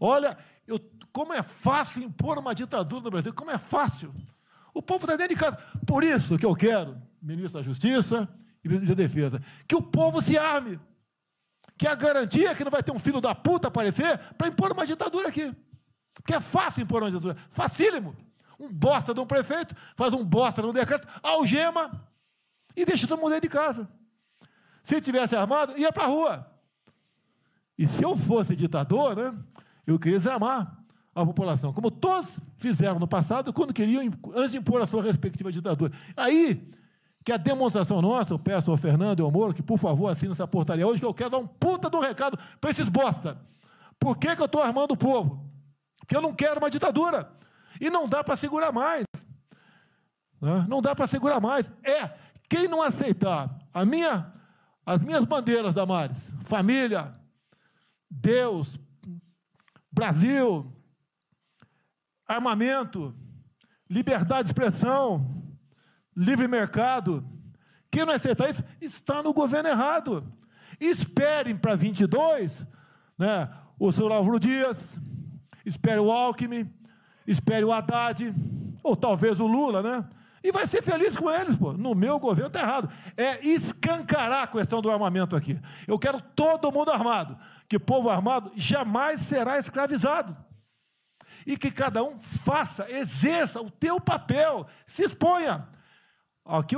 Olha, eu, como é fácil impor uma ditadura no Brasil, como é fácil. O povo está dentro de casa. Por isso que eu quero, ministro da Justiça e ministro da Defesa, que o povo se arme. Que a garantia que não vai ter um filho da puta aparecer para impor uma ditadura aqui. Porque é fácil impor uma ditadura. Facílimo. Um bosta de um prefeito, faz um bosta de um decreto, algema e deixa todo mundo dentro de casa. Se tivesse armado, ia para a rua. E se eu fosse ditador, né? Eu queria examar a população, como todos fizeram no passado, quando queriam, antes de impor a sua respectiva ditadura. Aí que a demonstração nossa, eu peço ao Fernando e ao Moro que, por favor, assinem essa portaria hoje, que eu quero dar um puta de um recado para esses bosta. Por que, que eu estou armando o povo? Porque eu não quero uma ditadura. E não dá para segurar mais. Né? Não dá para segurar mais. É, quem não aceitar a minha, as minhas bandeiras, Damares, família, Deus, Brasil, armamento, liberdade de expressão, livre mercado. Quem não aceitar isso está no governo errado. Esperem para 22 né, o seu Álvaro Dias, espere o Alckmin, espere o Haddad, ou talvez o Lula, né? E vai ser feliz com eles, pô. No meu governo está errado. É escancarar a questão do armamento aqui. Eu quero todo mundo armado que povo armado jamais será escravizado. E que cada um faça, exerça o teu papel, se exponha. Aqui